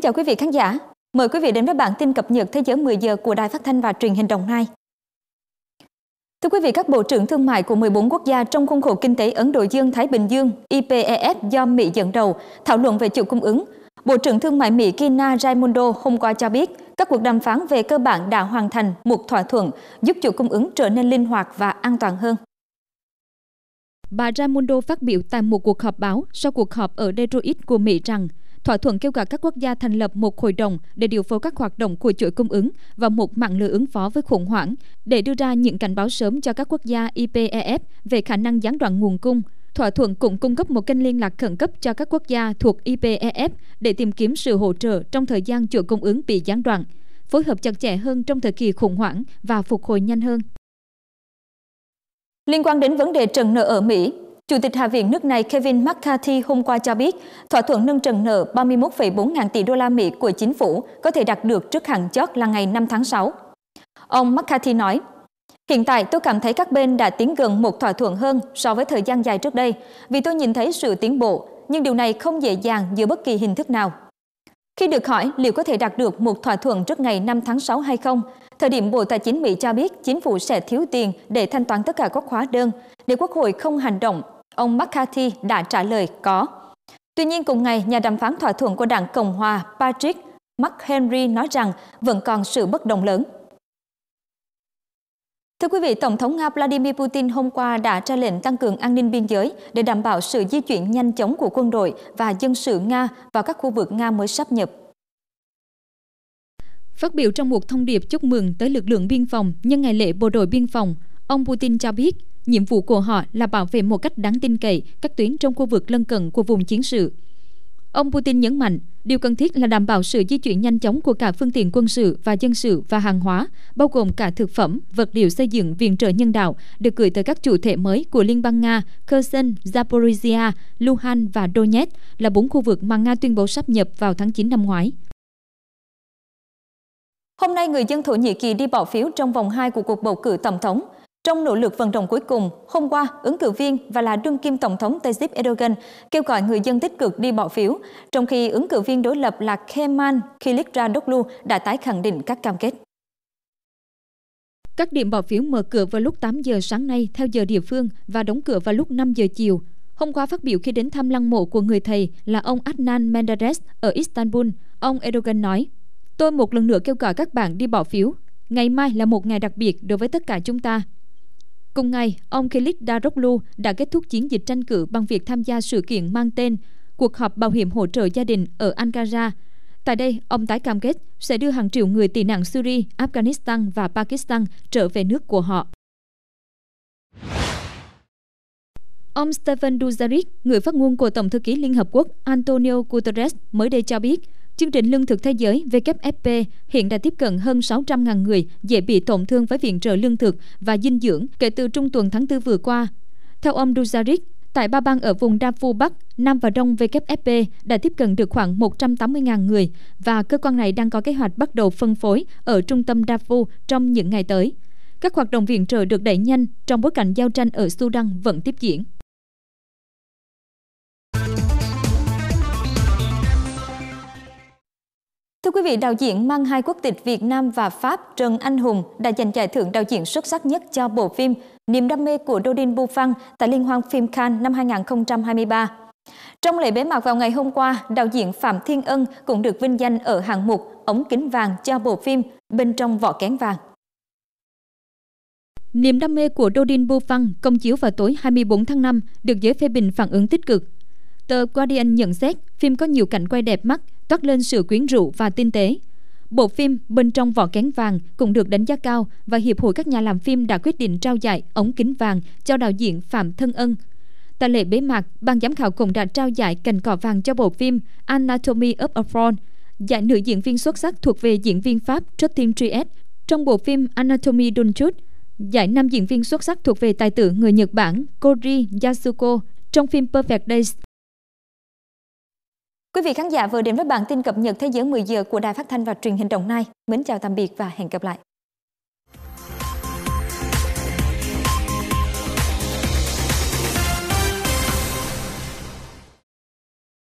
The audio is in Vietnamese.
Kính chào quý vị khán giả. Mời quý vị đến với bản tin cập nhật thế giới 10 giờ của Đài Phát thanh và Truyền hình Đồng Nai. Thưa quý vị, các bộ trưởng thương mại của 14 quốc gia trong khuôn khổ kinh tế Ấn Độ Dương-Thái Bình Dương IPEF do Mỹ dẫn đầu thảo luận về chuỗi cung ứng. Bộ trưởng Thương mại Mỹ Kina Raimondo hôm qua cho biết các cuộc đàm phán về cơ bản đã hoàn thành một thỏa thuận giúp chuỗi cung ứng trở nên linh hoạt và an toàn hơn. Bà Raimondo phát biểu tại một cuộc họp báo sau cuộc họp ở Detroit của Mỹ rằng Thỏa thuận kêu gọi các quốc gia thành lập một hội đồng để điều phối các hoạt động của chuỗi cung ứng và một mạng lưới ứng phó với khủng hoảng để đưa ra những cảnh báo sớm cho các quốc gia IPEF về khả năng gián đoạn nguồn cung. Thỏa thuận cũng cung cấp một kênh liên lạc khẩn cấp cho các quốc gia thuộc IPEF để tìm kiếm sự hỗ trợ trong thời gian chuỗi cung ứng bị gián đoạn, phối hợp chặt chẽ hơn trong thời kỳ khủng hoảng và phục hồi nhanh hơn. Liên quan đến vấn đề trần nợ ở Mỹ, Chủ tịch Hạ viện nước này Kevin McCarthy hôm qua cho biết, thỏa thuận nâng trần nợ 31,4 ngàn tỷ đô la Mỹ của chính phủ có thể đạt được trước hạn chót là ngày 5 tháng 6. Ông McCarthy nói, Hiện tại tôi cảm thấy các bên đã tiến gần một thỏa thuận hơn so với thời gian dài trước đây vì tôi nhìn thấy sự tiến bộ, nhưng điều này không dễ dàng giữa bất kỳ hình thức nào. Khi được hỏi liệu có thể đạt được một thỏa thuận trước ngày 5 tháng 6 hay không, thời điểm Bộ Tài chính Mỹ cho biết chính phủ sẽ thiếu tiền để thanh toán tất cả các hóa đơn, nếu Quốc hội không hành động ông McCarthy đã trả lời có. Tuy nhiên cùng ngày, nhà đàm phán thỏa thuận của đảng Cộng hòa Patrick McHenry nói rằng vẫn còn sự bất đồng lớn. Thưa quý vị, Tổng thống Nga Vladimir Putin hôm qua đã ra lệnh tăng cường an ninh biên giới để đảm bảo sự di chuyển nhanh chóng của quân đội và dân sự Nga vào các khu vực Nga mới sắp nhập. Phát biểu trong một thông điệp chúc mừng tới lực lượng biên phòng nhân ngày lễ bộ đội biên phòng Ông Putin cho biết, nhiệm vụ của họ là bảo vệ một cách đáng tin cậy các tuyến trong khu vực lân cận của vùng chiến sự. Ông Putin nhấn mạnh, điều cần thiết là đảm bảo sự di chuyển nhanh chóng của cả phương tiện quân sự và dân sự và hàng hóa, bao gồm cả thực phẩm, vật liệu xây dựng viện trợ nhân đạo được gửi tới các chủ thể mới của Liên bang Nga, Kherson, Zaporizhia, luhansk và Donetsk là bốn khu vực mà Nga tuyên bố sắp nhập vào tháng 9 năm ngoái. Hôm nay, người dân Thổ Nhĩ Kỳ đi bỏ phiếu trong vòng 2 của cuộc bầu cử tổng thống. Trong nỗ lực vận động cuối cùng, hôm qua, ứng cử viên và là đương kim Tổng thống Tayyip Erdogan kêu gọi người dân tích cực đi bỏ phiếu, trong khi ứng cử viên đối lập là Kemal Kılıçdaroğlu đã tái khẳng định các cam kết. Các điểm bỏ phiếu mở cửa vào lúc 8 giờ sáng nay theo giờ địa phương và đóng cửa vào lúc 5 giờ chiều. Hôm qua phát biểu khi đến thăm lăng mộ của người thầy là ông Adnan Menderes ở Istanbul, ông Erdogan nói, Tôi một lần nữa kêu gọi các bạn đi bỏ phiếu. Ngày mai là một ngày đặc biệt đối với tất cả chúng ta. Cùng ngày, ông Khalid Daroglu đã kết thúc chiến dịch tranh cử bằng việc tham gia sự kiện mang tên Cuộc họp bảo hiểm hỗ trợ gia đình ở Ankara. Tại đây, ông tái cam kết sẽ đưa hàng triệu người tị nạn Syria, Afghanistan và Pakistan trở về nước của họ. Ông Stephen Dujarric, người phát ngôn của Tổng thư ký Liên Hợp Quốc Antonio Guterres mới đây cho biết, Chương trình Lương thực Thế giới WFP hiện đã tiếp cận hơn 600.000 người dễ bị tổn thương với viện trợ lương thực và dinh dưỡng kể từ trung tuần tháng 4 vừa qua. Theo ông Duzarik, tại ba bang ở vùng Darfur Bắc, Nam và Đông WFP đã tiếp cận được khoảng 180.000 người và cơ quan này đang có kế hoạch bắt đầu phân phối ở trung tâm Darfur trong những ngày tới. Các hoạt động viện trợ được đẩy nhanh trong bối cảnh giao tranh ở Sudan vẫn tiếp diễn. Thưa quý vị, đạo diễn mang hai quốc tịch Việt Nam và Pháp Trần Anh Hùng đã giành giải thưởng đạo diễn xuất sắc nhất cho bộ phim Niềm đam mê của Rodin Buffang tại Liên hoan phim Cannes năm 2023. Trong lễ bế mạc vào ngày hôm qua, đạo diễn Phạm Thiên Ân cũng được vinh danh ở hạng mục ống kính vàng cho bộ phim Bên trong vỏ kén vàng. Niềm đam mê của Rodin Buffang công chiếu vào tối 24 tháng 5 được giới phê bình phản ứng tích cực. Tờ Guardian nhận xét phim có nhiều cảnh quay đẹp mắt, toát lên sự quyến rũ và tinh tế. Bộ phim Bên trong vỏ kén vàng cũng được đánh giá cao và Hiệp hội các nhà làm phim đã quyết định trao giải ống kính vàng cho đạo diễn Phạm Thân Ân. Tại lễ bế mạc, ban giám khảo cũng đã trao giải cành cỏ vàng cho bộ phim Anatomy of a Fall. Giải nữ diễn viên xuất sắc thuộc về diễn viên Pháp Justin Triet trong bộ phim Anatomy d'un chút. Giải nam diễn viên xuất sắc thuộc về tài tử người Nhật Bản Kori Yasuko trong phim Perfect Days Quý vị khán giả vừa đến với bản tin cập nhật thế giới 10 giờ của Đài Phát thanh và Truyền hình Đồng Nai. Mến chào tạm biệt và hẹn gặp lại.